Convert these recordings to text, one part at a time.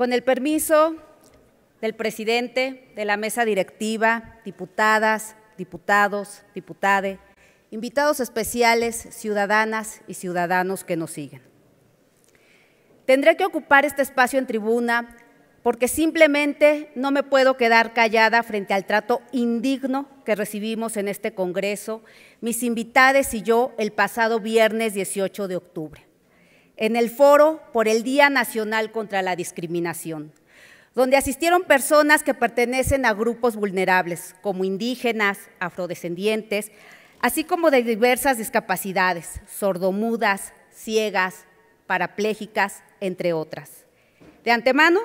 Con el permiso del presidente, de la mesa directiva, diputadas, diputados, diputade, invitados especiales, ciudadanas y ciudadanos que nos siguen. Tendré que ocupar este espacio en tribuna porque simplemente no me puedo quedar callada frente al trato indigno que recibimos en este Congreso, mis invitades y yo el pasado viernes 18 de octubre en el foro por el Día Nacional contra la Discriminación, donde asistieron personas que pertenecen a grupos vulnerables, como indígenas, afrodescendientes, así como de diversas discapacidades, sordomudas, ciegas, parapléjicas, entre otras. De antemano,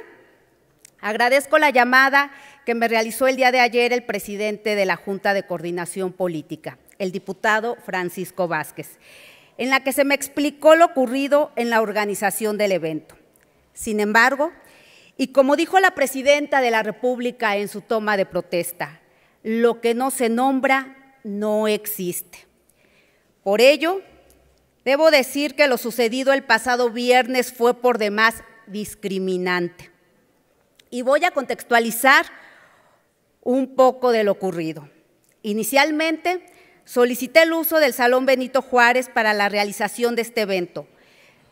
agradezco la llamada que me realizó el día de ayer el presidente de la Junta de Coordinación Política, el diputado Francisco Vázquez, en la que se me explicó lo ocurrido en la organización del evento. Sin embargo, y como dijo la presidenta de la República en su toma de protesta, lo que no se nombra no existe. Por ello, debo decir que lo sucedido el pasado viernes fue por demás discriminante. Y voy a contextualizar un poco de lo ocurrido. Inicialmente, Solicité el uso del Salón Benito Juárez para la realización de este evento,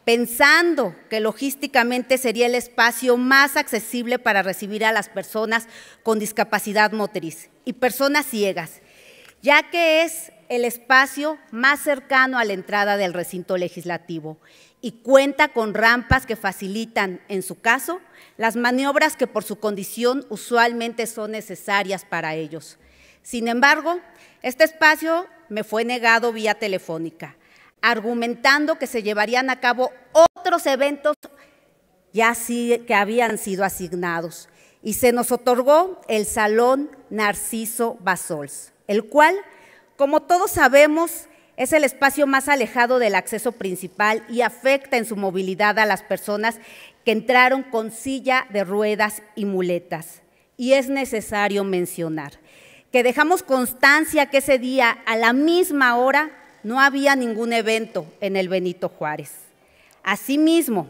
pensando que logísticamente sería el espacio más accesible para recibir a las personas con discapacidad motriz y personas ciegas, ya que es el espacio más cercano a la entrada del recinto legislativo y cuenta con rampas que facilitan, en su caso, las maniobras que por su condición usualmente son necesarias para ellos. Sin embargo, este espacio me fue negado vía telefónica, argumentando que se llevarían a cabo otros eventos ya que habían sido asignados y se nos otorgó el Salón Narciso Basols, el cual, como todos sabemos, es el espacio más alejado del acceso principal y afecta en su movilidad a las personas que entraron con silla de ruedas y muletas. Y es necesario mencionar que dejamos constancia que ese día a la misma hora no había ningún evento en el Benito Juárez. Asimismo,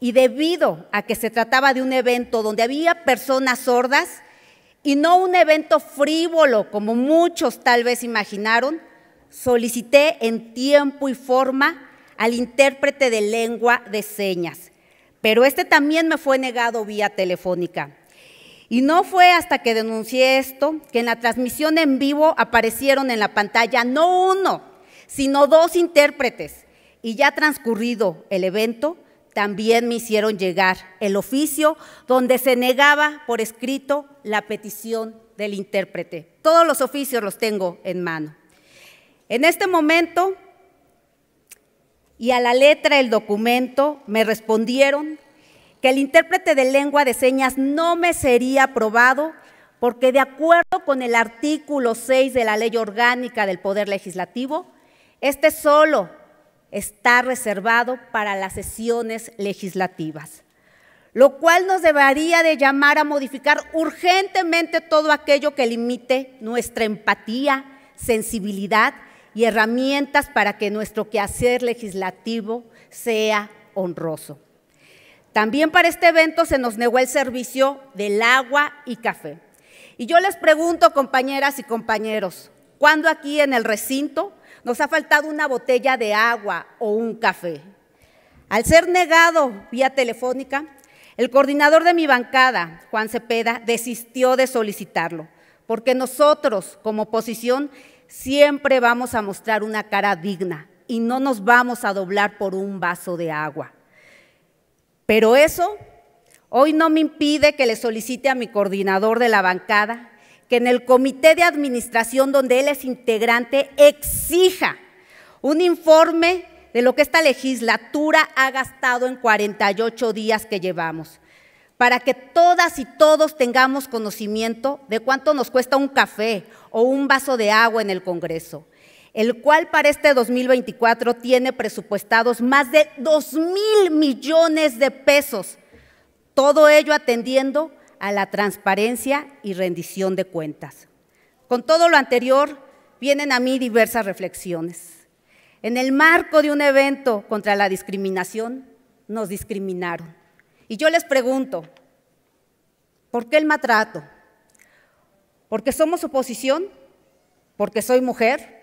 y debido a que se trataba de un evento donde había personas sordas y no un evento frívolo como muchos tal vez imaginaron, solicité en tiempo y forma al intérprete de lengua de señas, pero este también me fue negado vía telefónica. Y no fue hasta que denuncié esto que en la transmisión en vivo aparecieron en la pantalla no uno, sino dos intérpretes. Y ya transcurrido el evento, también me hicieron llegar el oficio donde se negaba por escrito la petición del intérprete. Todos los oficios los tengo en mano. En este momento y a la letra del documento me respondieron que el intérprete de lengua de señas no me sería aprobado porque de acuerdo con el artículo 6 de la Ley Orgánica del Poder Legislativo, este solo está reservado para las sesiones legislativas, lo cual nos debería de llamar a modificar urgentemente todo aquello que limite nuestra empatía, sensibilidad y herramientas para que nuestro quehacer legislativo sea honroso. También para este evento se nos negó el servicio del agua y café. Y yo les pregunto, compañeras y compañeros, ¿cuándo aquí en el recinto nos ha faltado una botella de agua o un café? Al ser negado vía telefónica, el coordinador de mi bancada, Juan Cepeda, desistió de solicitarlo, porque nosotros como oposición siempre vamos a mostrar una cara digna y no nos vamos a doblar por un vaso de agua. Pero eso hoy no me impide que le solicite a mi coordinador de la bancada que en el comité de administración donde él es integrante exija un informe de lo que esta legislatura ha gastado en 48 días que llevamos, para que todas y todos tengamos conocimiento de cuánto nos cuesta un café o un vaso de agua en el Congreso el cual para este 2024 tiene presupuestados más de 2 mil millones de pesos, todo ello atendiendo a la transparencia y rendición de cuentas. Con todo lo anterior, vienen a mí diversas reflexiones. En el marco de un evento contra la discriminación, nos discriminaron. Y yo les pregunto, ¿por qué el maltrato? ¿Porque somos oposición? ¿Porque soy mujer?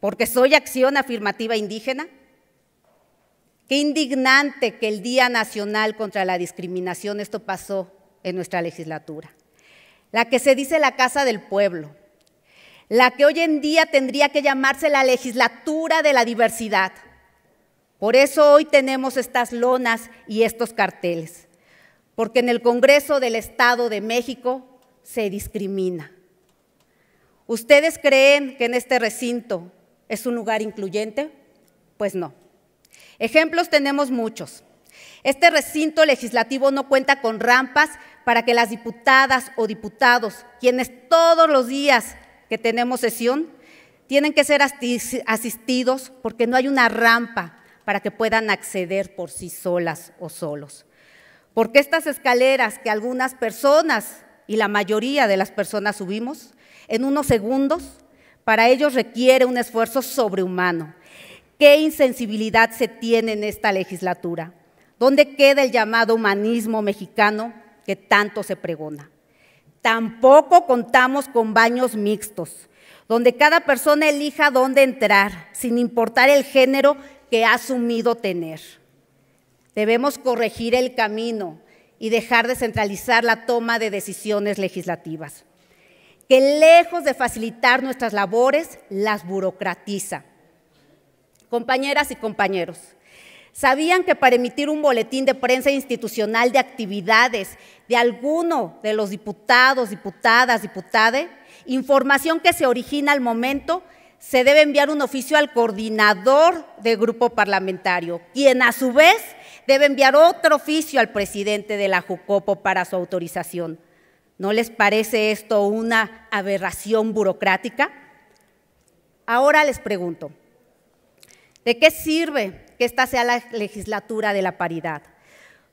porque soy acción afirmativa indígena. Qué indignante que el Día Nacional contra la Discriminación, esto pasó en nuestra legislatura. La que se dice la Casa del Pueblo, la que hoy en día tendría que llamarse la legislatura de la diversidad. Por eso hoy tenemos estas lonas y estos carteles, porque en el Congreso del Estado de México se discrimina. ¿Ustedes creen que en este recinto ¿Es un lugar incluyente? Pues no. Ejemplos tenemos muchos. Este recinto legislativo no cuenta con rampas para que las diputadas o diputados, quienes todos los días que tenemos sesión, tienen que ser asistidos porque no hay una rampa para que puedan acceder por sí solas o solos. Porque estas escaleras que algunas personas y la mayoría de las personas subimos, en unos segundos para ellos requiere un esfuerzo sobrehumano. ¿Qué insensibilidad se tiene en esta legislatura? ¿Dónde queda el llamado humanismo mexicano que tanto se pregona? Tampoco contamos con baños mixtos, donde cada persona elija dónde entrar, sin importar el género que ha asumido tener. Debemos corregir el camino y dejar de centralizar la toma de decisiones legislativas que lejos de facilitar nuestras labores, las burocratiza. Compañeras y compañeros, ¿sabían que para emitir un boletín de prensa institucional de actividades de alguno de los diputados, diputadas, diputade, información que se origina al momento, se debe enviar un oficio al coordinador del grupo parlamentario, quien a su vez debe enviar otro oficio al presidente de la JUCOPO para su autorización? ¿No les parece esto una aberración burocrática? Ahora les pregunto, ¿de qué sirve que esta sea la legislatura de la paridad,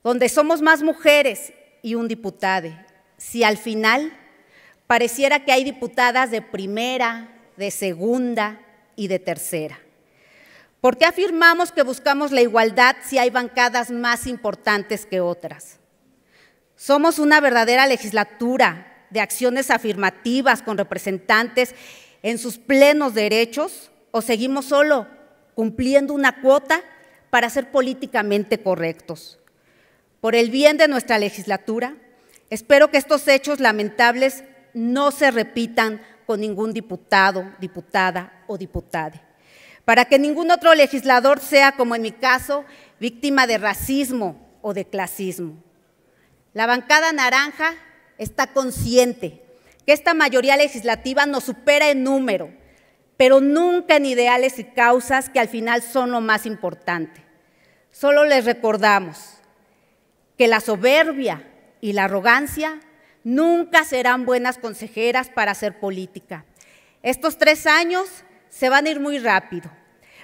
donde somos más mujeres y un diputado, si al final pareciera que hay diputadas de primera, de segunda y de tercera? ¿Por qué afirmamos que buscamos la igualdad si hay bancadas más importantes que otras? Somos una verdadera legislatura de acciones afirmativas con representantes en sus plenos derechos o seguimos solo cumpliendo una cuota para ser políticamente correctos. Por el bien de nuestra legislatura, espero que estos hechos lamentables no se repitan con ningún diputado, diputada o diputada, para que ningún otro legislador sea, como en mi caso, víctima de racismo o de clasismo. La bancada naranja está consciente que esta mayoría legislativa nos supera en número, pero nunca en ideales y causas que al final son lo más importante. Solo les recordamos que la soberbia y la arrogancia nunca serán buenas consejeras para hacer política. Estos tres años se van a ir muy rápido,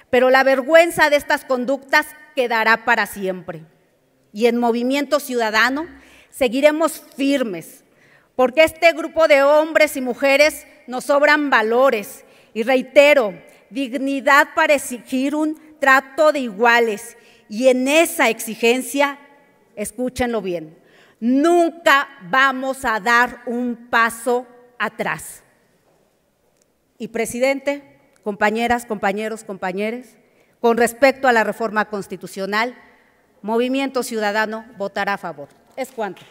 pero la vergüenza de estas conductas quedará para siempre. Y en Movimiento Ciudadano seguiremos firmes, porque este grupo de hombres y mujeres nos sobran valores y reitero, dignidad para exigir un trato de iguales y en esa exigencia, escúchenlo bien, nunca vamos a dar un paso atrás. Y presidente, compañeras, compañeros, compañeros, con respecto a la reforma constitucional, Movimiento Ciudadano votará a favor es cuánto?